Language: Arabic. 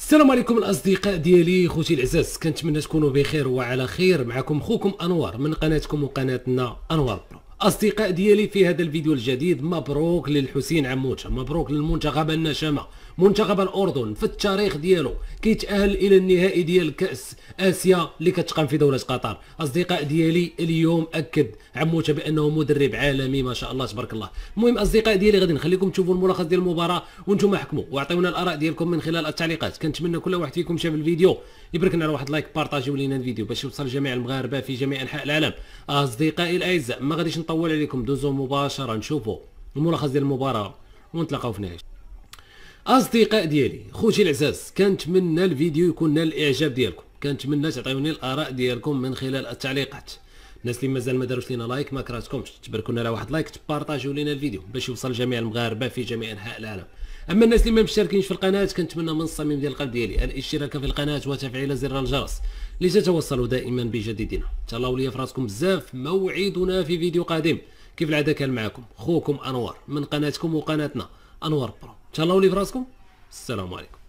السلام عليكم الاصدقاء ديالي خوتي العزاز كنتمنى تكونوا بخير وعلى خير معكم خوكم انوار من قناتكم وقناتنا انوار برو اصدقاء ديالي في هذا الفيديو الجديد مبروك للحسين عموتشه مبروك للمنتخب النشامه منتخب الاردن في التاريخ ديالو كيتاهل الى النهائي ديال كاس اسيا اللي كتقام في دوله قطر اصدقاء ديالي اليوم اكد عموتشه بانه مدرب عالمي ما شاء الله تبارك الله المهم اصدقاء ديالي غادي نخليكم تشوفوا الملخص ديال المباراه وانتم حكموا واعطيونا الاراء ديالكم من خلال التعليقات كنتمنى كل واحد فيكم شاف الفيديو يبركنا على واحد لايك بارطاجيو لينا الفيديو باش يوصل جميع المغاربه في جميع انحاء العالم اصدقائي الاعزاء ما غاديش نطول عليكم دوزو مباشره نشوفوا الملخص ديال المباراه ونتلاقاو في نهايه اصدقاء ديالي خوتي العزاز كنتمنى الفيديو يكون نال الاعجاب ديالكم كنتمنى تعطيوني الاراء ديالكم من خلال التعليقات الناس اللي مازال ما داروش لينا لايك ما كرهتكمش تباركوا لنا على واحد لايك تبارطاجيو لينا الفيديو باش يوصل جميع المغاربه في جميع انحاء العالم اما الناس اللي ما مشتركينش في القناه كنتمنى من الصميم ديال القلب ديالي الاشتراك في القناه وتفعيل زر الجرس لتتوصلوا دائما بجديدنا تهلاو ليا في راسكم بزاف موعدنا في فيديو قادم كيف العاده كان معكم خوكم انوار من قناتكم وقناتنا انوار برو تهلاو لي في راسكم السلام عليكم